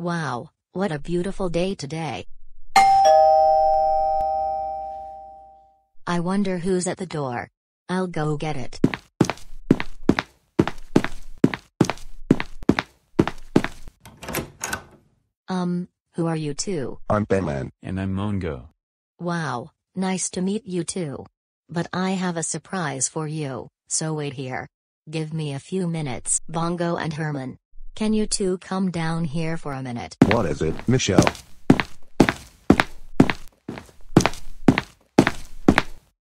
Wow, what a beautiful day today. I wonder who's at the door. I'll go get it. Um, who are you two? I'm Batman. And I'm Mongo. Wow, nice to meet you too. But I have a surprise for you, so wait here. Give me a few minutes. Bongo and Herman, can you two come down here for a minute? What is it, Michelle?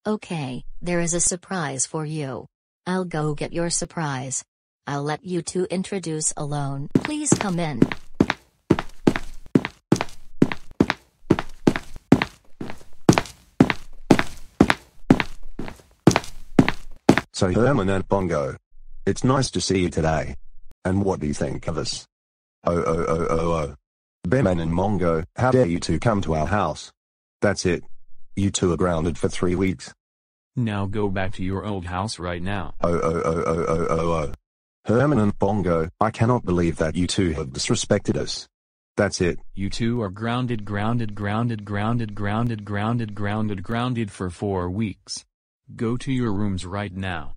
Okay, there is a surprise for you. I'll go get your surprise. I'll let you two introduce alone. Please come in. So Herman and Bongo. It's nice to see you today. And what do you think of us? Oh oh oh oh oh. Beman and Mongo, how dare you two come to our house? That's it. You two are grounded for three weeks. Now go back to your old house right now. Oh, oh oh oh oh oh oh oh. Herman and Bongo, I cannot believe that you two have disrespected us. That's it. You two are grounded grounded grounded grounded grounded grounded grounded grounded for four weeks. Go to your rooms right now.